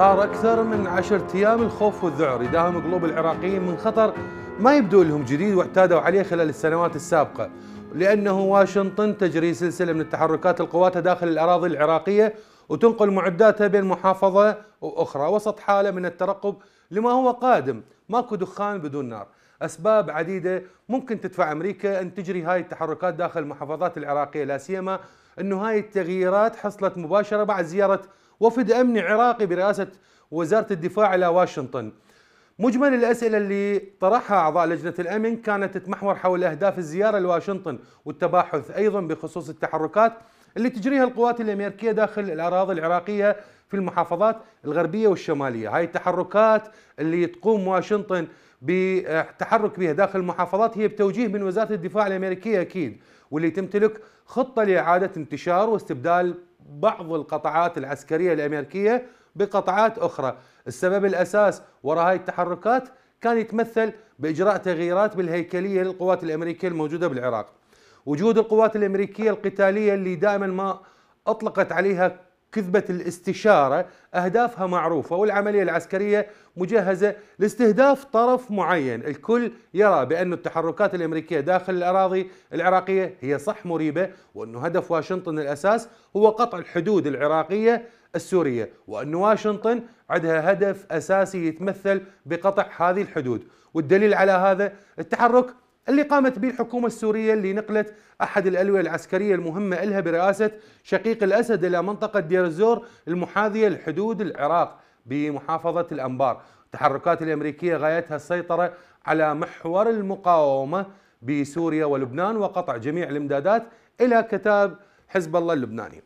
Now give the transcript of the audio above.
صار أكثر من عشرة أيام الخوف والذعر يداهم قلوب العراقيين من خطر ما يبدو لهم جديد واعتادوا عليه خلال السنوات السابقة لأنه واشنطن تجري سلسلة من التحركات القوات داخل الأراضي العراقية وتنقل معداتها بين محافظة وأخرى وسط حالة من الترقب لما هو قادم ماكو دخان بدون نار أسباب عديدة ممكن تدفع أمريكا أن تجري هاي التحركات داخل المحافظات العراقية لا سيما أنه هاي التغييرات حصلت مباشرة بعد زيارة وفد أمني عراقي برئاسة وزارة الدفاع إلى واشنطن مجمل الأسئلة اللي طرحها أعضاء لجنة الأمن كانت تتمحور حول أهداف الزيارة لواشنطن والتباحث أيضا بخصوص التحركات اللي تجريها القوات الأمريكية داخل الأراضي العراقية في المحافظات الغربية والشمالية هاي التحركات اللي تقوم واشنطن بتحرك بها داخل المحافظات هي بتوجيه من وزارة الدفاع الأمريكية أكيد واللي تمتلك خطة لإعادة انتشار واستبدال بعض القطعات العسكرية الأمريكية بقطعات أخرى السبب الأساس وراء هاي التحركات كان يتمثل بإجراء تغييرات بالهيكلية للقوات الأمريكية الموجودة بالعراق وجود القوات الأمريكية القتالية اللي دائما ما أطلقت عليها كذبة الاستشارة أهدافها معروفة والعملية العسكرية مجهزة لاستهداف طرف معين الكل يرى بأن التحركات الأمريكية داخل الأراضي العراقية هي صح مريبة وأن هدف واشنطن الأساس هو قطع الحدود العراقية السورية وأن واشنطن عندها هدف أساسي يتمثل بقطع هذه الحدود والدليل على هذا التحرك اللي قامت به الحكومة السورية اللي نقلت أحد الألوية العسكرية المهمة إلها برئاسة شقيق الأسد إلى منطقة دير الزور المحاذية لحدود العراق بمحافظة الأنبار التحركات الأمريكية غايتها السيطرة على محور المقاومة بسوريا ولبنان وقطع جميع الامدادات إلى كتاب حزب الله اللبناني